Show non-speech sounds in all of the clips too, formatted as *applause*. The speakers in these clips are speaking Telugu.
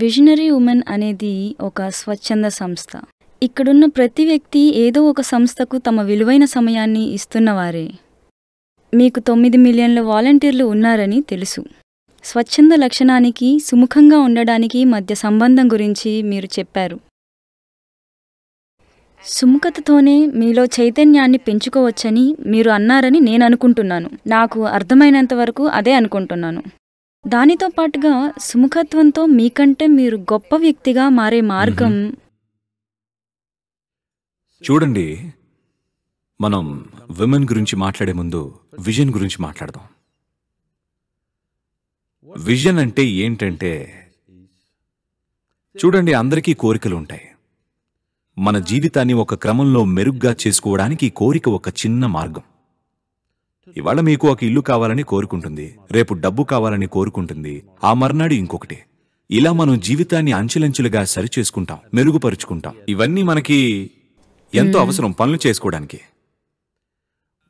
విజనరీ ఉమెన్ అనేది ఒక స్వచ్ఛంద సంస్థ ఇక్కడున్న ప్రతి వ్యక్తి ఏదో ఒక సంస్థకు తమ విలువైన సమయాన్ని ఇస్తున్నవారే మీకు తొమ్మిది మిలియన్ల వాలంటీర్లు ఉన్నారని తెలుసు స్వచ్ఛంద లక్షణానికి సుముఖంగా ఉండడానికి మధ్య సంబంధం గురించి మీరు చెప్పారు సుముఖతతోనే మీలో చైతన్యాన్ని పెంచుకోవచ్చని మీరు అన్నారని నేను అనుకుంటున్నాను నాకు అర్థమైనంతవరకు అదే అనుకుంటున్నాను దానితో పాటుగా సుముఖత్వంతో మీకంటే మీరు గొప్ప వ్యక్తిగా మారే మార్గం చూడండి మనం విమెన్ గురించి మాట్లాడే ముందు విజన్ గురించి మాట్లాడదాం విజన్ అంటే ఏంటంటే చూడండి అందరికీ కోరికలు ఉంటాయి మన జీవితాన్ని ఒక క్రమంలో మెరుగ్గా చేసుకోవడానికి కోరిక ఒక చిన్న మార్గం ఇవాళ మీకు ఒక ఇల్లు కావాలని కోరుకుంటుంది రేపు డబ్బు కావాలని కోరుకుంటుంది ఆ మర్నాడు ఇంకొకటి ఇలా మనం జీవితాన్ని అంచెలంచెలుగా సరిచేసుకుంటాం మెరుగుపరుచుకుంటాం ఇవన్నీ మనకి ఎంతో అవసరం పనులు చేసుకోవడానికి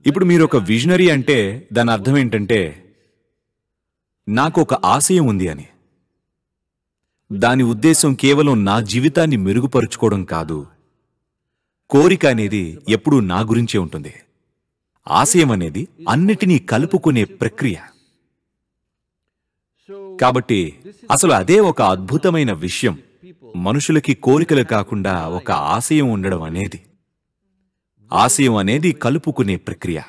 ఇప్పుడు మీరు ఒక విజనరీ అంటే దాని అర్థం ఏంటంటే నాకు ఒక ఆశయం ఉంది అని దాని ఉద్దేశం కేవలం నా జీవితాన్ని మెరుగుపరుచుకోవడం కాదు కోరిక అనేది ఎప్పుడూ నా గురించే ఉంటుంది ఆశయం అనేది అన్నిటినీ కలుపుకునే ప్రక్రియ కాబట్టి అసలు అదే ఒక అద్భుతమైన విషయం మనుషులకి కోరికలు కాకుండా ఒక ఆశయం ఉండడం అనేది ఆశయం అనేది కలుపుకునే ప్రక్రియ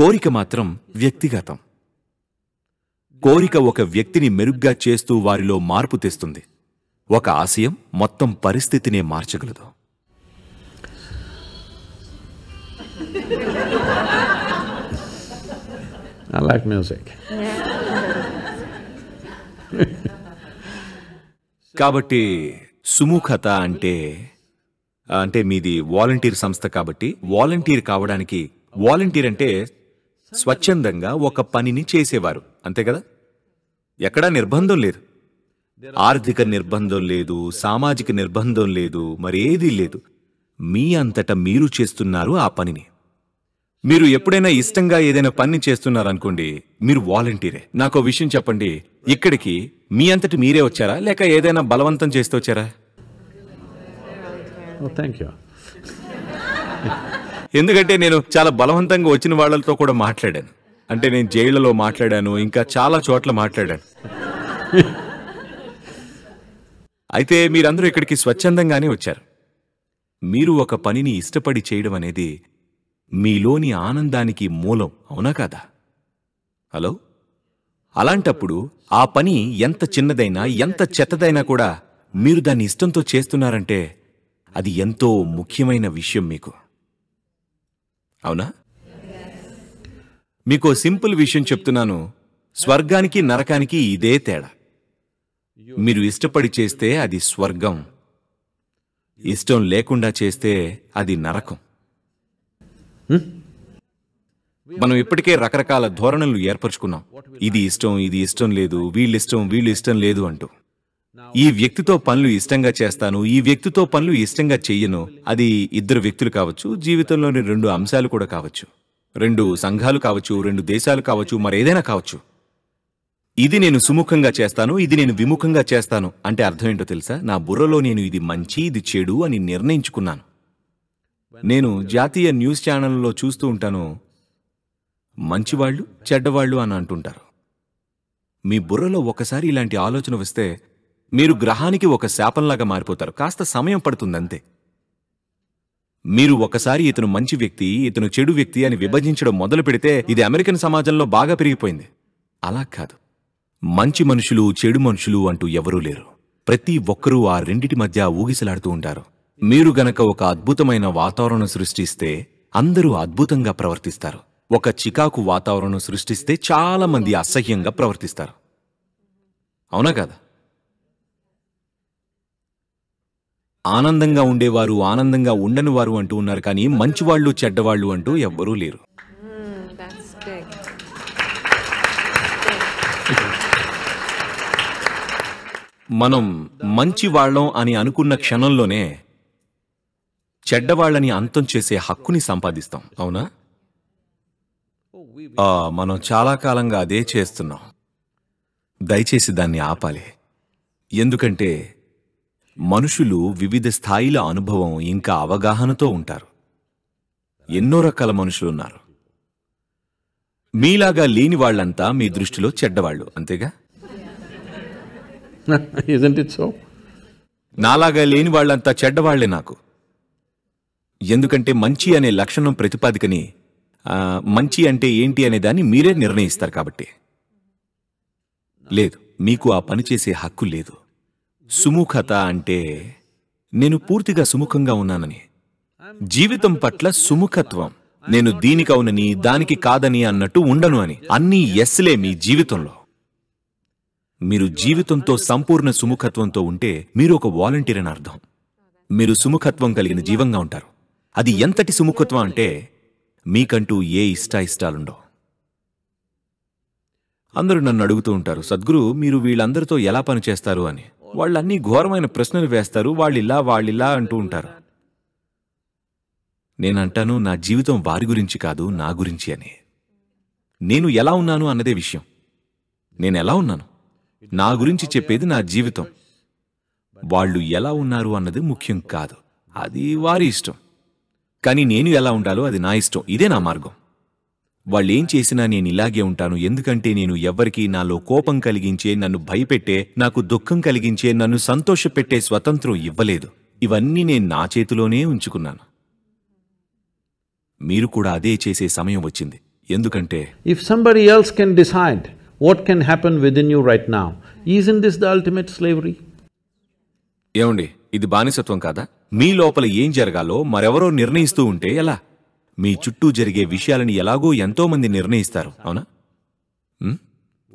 కోరిక మాత్రం వ్యక్తిగతం కోరిక ఒక వ్యక్తిని మెరుగ్గా చేస్తూ వారిలో మార్పు తెస్తుంది ఒక ఆశయం మొత్తం పరిస్థితినే మార్చగలదు I like music. కాబట్టి సుముఖత అంటే అంటే మీది వాలంటీర్ సంస్థ కాబట్టి వాలంటీర్ కావడానికి వాలంటీర్ అంటే స్వచ్ఛందంగా ఒక పనిని చేసేవారు అంతే కదా ఎక్కడా నిర్బంధం లేదు ఆర్థిక నిర్బంధం లేదు సామాజిక నిర్బంధం లేదు మరేదీ లేదు మీ అంతటా మీరు చేస్తున్నారు ఆ పనిని మీరు ఎప్పుడైనా ఇష్టంగా ఏదైనా పని చేస్తున్నారనుకోండి మీరు వాలంటీరే నాకు విషయం చెప్పండి ఇక్కడికి మీ అంతటి మీరే వచ్చారా లేక ఏదైనా బలవంతం చేస్తూ వచ్చారా ఎందుకంటే నేను చాలా బలవంతంగా వచ్చిన వాళ్ళతో కూడా మాట్లాడాను అంటే నేను జైళ్లలో మాట్లాడాను ఇంకా చాలా చోట్ల మాట్లాడాను అయితే మీరందరూ ఇక్కడికి స్వచ్ఛందంగానే వచ్చారు మీరు ఒక పనిని ఇష్టపడి చేయడం అనేది మీలోని ఆనందానికి మూలం అవునా కాదా హలో అలాంటప్పుడు ఆ పని ఎంత చిన్నదైనా ఎంత చెత్తదైనా కూడా మీరు దాన్ని ఇష్టంతో చేస్తున్నారంటే అది ఎంతో ముఖ్యమైన విషయం మీకు అవునా మీకు సింపుల్ విషయం చెప్తున్నాను స్వర్గానికి నరకానికి ఇదే తేడా మీరు ఇష్టపడి చేస్తే అది స్వర్గం ఇష్టం లేకుండా చేస్తే అది నరకం మనం ఇప్పటికే రకరకాల ధోరణులు ఏర్పరచుకున్నాం ఇది ఇష్టం ఇది ఇష్టం లేదు వీళ్ళిష్టం వీళ్ళు ఇష్టం లేదు అంటూ ఈ వ్యక్తితో పనులు ఇష్టంగా చేస్తాను ఈ వ్యక్తితో పనులు ఇష్టంగా చెయ్యను అది ఇద్దరు వ్యక్తులు కావచ్చు జీవితంలోని రెండు అంశాలు కూడా కావచ్చు రెండు సంఘాలు కావచ్చు రెండు దేశాలు కావచ్చు మరేదైనా కావచ్చు ఇది నేను సుముఖంగా చేస్తాను ఇది నేను విముఖంగా చేస్తాను అంటే అర్థం ఏంటో తెలుసా నా బుర్రలో నేను ఇది మంచి ఇది చెడు అని నిర్ణయించుకున్నాను నేను జాతీయ న్యూస్ ఛానల్లో చూస్తూ ఉంటాను మంచివాళ్ళు చెడ్డవాళ్ళు అని అంటుంటారు మీ బుర్రలో ఒకసారి ఇలాంటి ఆలోచన వస్తే మీరు గ్రహానికి ఒక శాపంలాగా మారిపోతారు కాస్త సమయం పడుతుందంతే మీరు ఒకసారి ఇతను మంచి వ్యక్తి ఇతను చెడు వ్యక్తి అని విభజించడం మొదలు పెడితే ఇది అమెరికన్ సమాజంలో బాగా పెరిగిపోయింది అలా కాదు మంచి మనుషులు చెడు మనుషులు అంటూ ఎవరూ లేరు ప్రతి ఒక్కరూ ఆ రెండిటి మధ్య ఊగిసలాడుతూ ఉంటారు మీరు గనక ఒక అద్భుతమైన వాతావరణం సృష్టిస్తే అందరూ అద్భుతంగా ప్రవర్తిస్తారు ఒక చికాకు వాతావరణం సృష్టిస్తే చాలామంది అసహ్యంగా ప్రవర్తిస్తారు అవునా కదా ఆనందంగా ఉండేవారు ఆనందంగా ఉండని వారు అంటూ ఉన్నారు కానీ మంచివాళ్లు చెడ్డవాళ్ళు అంటూ ఎవ్వరూ లేరు hmm, మనం మంచి వాళ్ళం అని అనుకున్న క్షణంలోనే చెడ్డవాళ్లని అంతం చేసే హక్కుని సంపాదిస్తాం అవునా మనం చాలా కాలంగా అదే చేస్తున్నాం దయచేసి దాన్ని ఆపాలి ఎందుకంటే మనుషులు వివిధ స్థాయిల అనుభవం ఇంకా అవగాహనతో ఉంటారు ఎన్నో రకాల మనుషులు ఉన్నారు మీలాగా లేని వాళ్ళంతా మీ దృష్టిలో చెడ్డవాళ్ళు అంతేగా *laughs* నాలాగా లేని వాళ్ళంతా చెడ్డవాళ్లే నాకు ఎందుకంటే మంచి అనే లక్షణం ప్రతిపాదికని మంచి అంటే ఏంటి అనే దాన్ని మీరే నిర్ణయిస్తారు కాబట్టి లేదు మీకు ఆ పని చేసే హక్కు లేదు సుముఖత అంటే నేను పూర్తిగా సుముఖంగా ఉన్నానని జీవితం పట్ల సుముఖత్వం నేను దీనికవునని దానికి కాదని అన్నట్టు ఉండను అని అన్నీ ఎస్లే మీ జీవితంలో మీరు జీవితంతో సంపూర్ణ సుముఖత్వంతో ఉంటే మీరు ఒక వాలంటీర్ అని అర్థం మీరు సుముఖత్వం కలిగిన జీవంగా ఉంటారు అది ఎంతటి సుముఖత్వం అంటే మీకంటూ ఏ ఇష్టాయిష్టాలుండవు అందరూ నన్ను అడుగుతూ ఉంటారు సద్గురు మీరు వీళ్ళందరితో ఎలా పనిచేస్తారు అని వాళ్ళన్నీ ఘోరమైన ప్రశ్నలు వేస్తారు వాళ్ళిలా వాళ్ళిలా అంటూ ఉంటారు నేనంటాను నా జీవితం వారి గురించి కాదు నా గురించి అని నేను ఎలా ఉన్నాను అన్నదే విషయం నేను ఎలా ఉన్నాను నా గురించి చెప్పేది నా జీవితం వాళ్ళు ఎలా ఉన్నారు అన్నది ముఖ్యం కాదు అది వారి ఇష్టం కానీ నేను ఎలా ఉండాలో అది నా ఇష్టం ఇదే నా మార్గం వాళ్ళు ఏం చేసినా నేను ఇలాగే ఉంటాను ఎందుకంటే నేను ఎవ్వరికీ నాలో కోపం కలిగించే నన్ను భయపెట్టే నాకు దుఃఖం కలిగించే నన్ను సంతోషపెట్టే స్వతంత్రం ఇవ్వలేదు ఇవన్నీ నేను నా చేతిలోనే ఉంచుకున్నాను మీరు కూడా అదే చేసే సమయం వచ్చింది ఎందుకంటే if somebody else can decide what can happen with in you right నా is in this the ultimate slavery ఏమండి ఇది బానిసత్వం కాదా మీ లోపల ఏం జరగాలో మరెవరో నిర్ణయిస్తూ ఉంటే ఎలా మీ చుట్టూ జరిగే విషయాలని ఎలాగో ఎంతోమంది నిర్ణయిస్తారు అవునా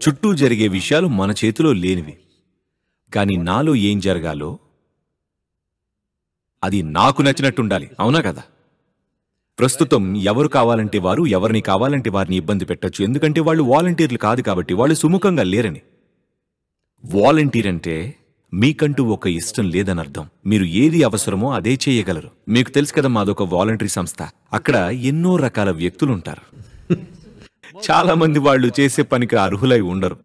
చుట్టూ జరిగే విషయాలు మన చేతిలో లేనివి కానీ నాలో ఏం జరగాలో అది నాకు నచ్చినట్టుండాలి అవునా కదా ప్రస్తుతం ఎవరు కావాలంటే వారు ఎవరిని కావాలంటే వారిని ఇబ్బంది పెట్టచ్చు ఎందుకంటే వాళ్ళు వాలంటీర్లు కాదు కాబట్టి వాళ్ళు సుముఖంగా లేరని వాలంటీర్ అంటే మీకంటూ ఒక ఇష్టం లేదనర్థం మీరు ఏది అవసరమో అదే చేయగలరు మీకు తెలుసు కదా మాదొక వాలంటరీ సంస్థ అక్కడ ఎన్నో రకాల వ్యక్తులుంటారు చాలా మంది వాళ్ళు చేసే పనికి అర్హులై ఉండరు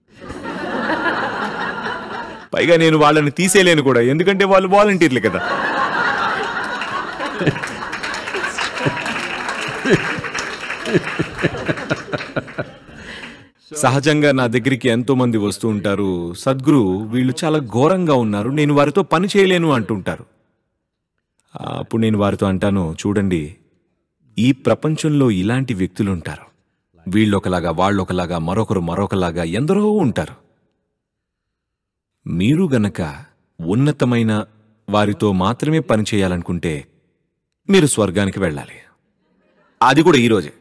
పైగా నేను వాళ్ళని తీసేయలేను కూడా ఎందుకంటే వాళ్ళు వాలంటీర్లు కదా సహజంగా నా దగ్గరికి ఎంతో మంది వస్తూ ఉంటారు సద్గురు వీళ్ళు చాలా ఘోరంగా ఉన్నారు నేను వారితో పని చేయలేను అంటుంటారు అప్పుడు నేను వారితో అంటాను చూడండి ఈ ప్రపంచంలో ఇలాంటి వ్యక్తులు ఉంటారు వీళ్ళొకలాగా వాళ్ళొకలాగా మరొకరు మరొకలాగా ఎందరో ఉంటారు మీరు గనక ఉన్నతమైన వారితో మాత్రమే పనిచేయాలనుకుంటే మీరు స్వర్గానికి వెళ్ళాలి అది కూడా ఈరోజే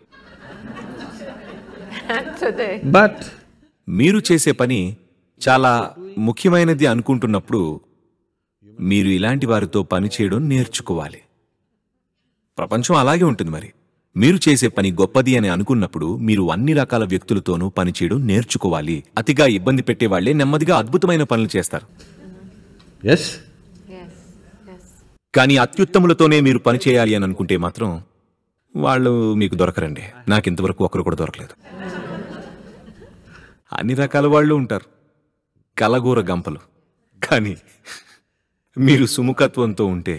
బట్ మీరు చేసే పని చాలా ముఖ్యమైనది అనుకుంటున్నప్పుడు మీరు ఇలాంటి వారితో పనిచేయడం నేర్చుకోవాలి ప్రపంచం అలాగే ఉంటుంది మరి మీరు చేసే పని గొప్పది అని అనుకున్నప్పుడు మీరు అన్ని రకాల వ్యక్తులతోనూ పనిచేయడం నేర్చుకోవాలి అతిగా ఇబ్బంది పెట్టే వాళ్ళే నెమ్మదిగా అద్భుతమైన పనులు చేస్తారు కానీ అత్యుత్తములతోనే మీరు పనిచేయాలి అని అనుకుంటే మాత్రం వాళ్ళు మీకు దొరకరండి నాకు ఇంతవరకు ఒకరు కూడా దొరకలేదు అన్ని రకాల వాళ్ళు ఉంటారు కలగూర గంపలు కానీ మీరు సుముఖత్వంతో ఉంటే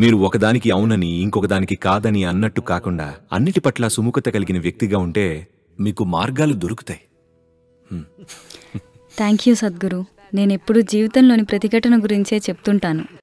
మీరు ఒకదానికి అవునని ఇంకొకదానికి కాదని అన్నట్టు కాకుండా అన్నిటి పట్ల సుముఖత కలిగిన వ్యక్తిగా ఉంటే మీకు మార్గాలు దొరుకుతాయి థ్యాంక్ యూ సద్గురు నేను ఎప్పుడు జీవితంలోని ప్రతిఘటన గురించే చెప్తుంటాను